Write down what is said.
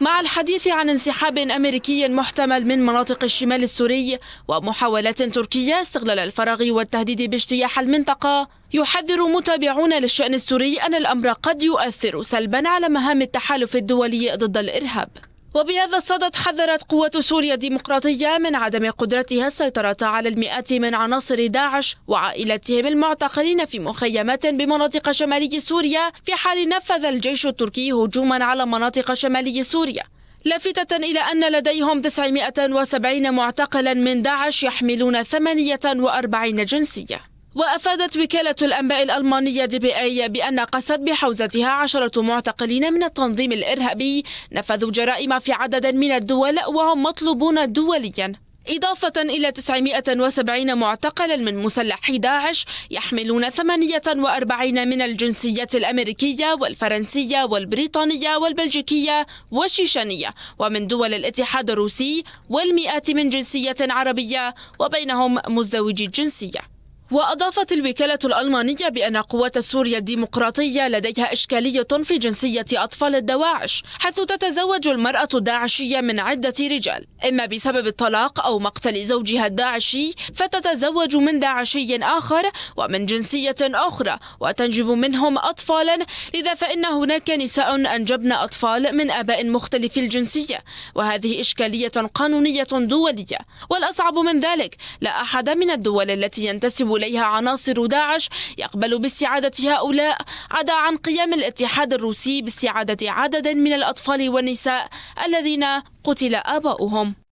مع الحديث عن انسحاب أمريكي محتمل من مناطق الشمال السوري ومحاولات تركية استغلال الفراغ والتهديد باجتياح المنطقة يحذر متابعون للشأن السوري أن الأمر قد يؤثر سلبا على مهام التحالف الدولي ضد الإرهاب وبهذا الصدد حذرت قوات سوريا الديمقراطية من عدم قدرتها السيطرة على المئات من عناصر داعش وعائلاتهم المعتقلين في مخيمات بمناطق شمالي سوريا في حال نفذ الجيش التركي هجوما على مناطق شمالي سوريا لافتة إلى أن لديهم 970 معتقلا من داعش يحملون 48 جنسية وأفادت وكالة الأنباء الألمانية دي بي أي بأن قصد بحوزتها عشرة معتقلين من التنظيم الإرهابي نفذوا جرائم في عدد من الدول وهم مطلوبون دوليا إضافة إلى 970 معتقلا من مسلحي داعش يحملون 48 من الجنسيات الأمريكية والفرنسية والبريطانية والبلجيكية والشيشانية ومن دول الاتحاد الروسي والمئات من جنسية عربية وبينهم مزدوجي الجنسية وأضافت الوكالة الألمانية بأن قوات سوريا الديمقراطية لديها إشكالية في جنسية أطفال الدواعش حيث تتزوج المرأة الداعشية من عدة رجال إما بسبب الطلاق أو مقتل زوجها الداعشي فتتزوج من داعشي آخر ومن جنسية أخرى وتنجب منهم أطفالا لذا فإن هناك نساء أنجبن أطفال من آباء مختلف الجنسية وهذه إشكالية قانونية دولية والأصعب من ذلك لا أحد من الدول التي ينتسب إليها عناصر داعش يقبل باستعادة هؤلاء عدا عن قيام الاتحاد الروسي باستعادة عدد من الأطفال والنساء الذين قتل آباؤهم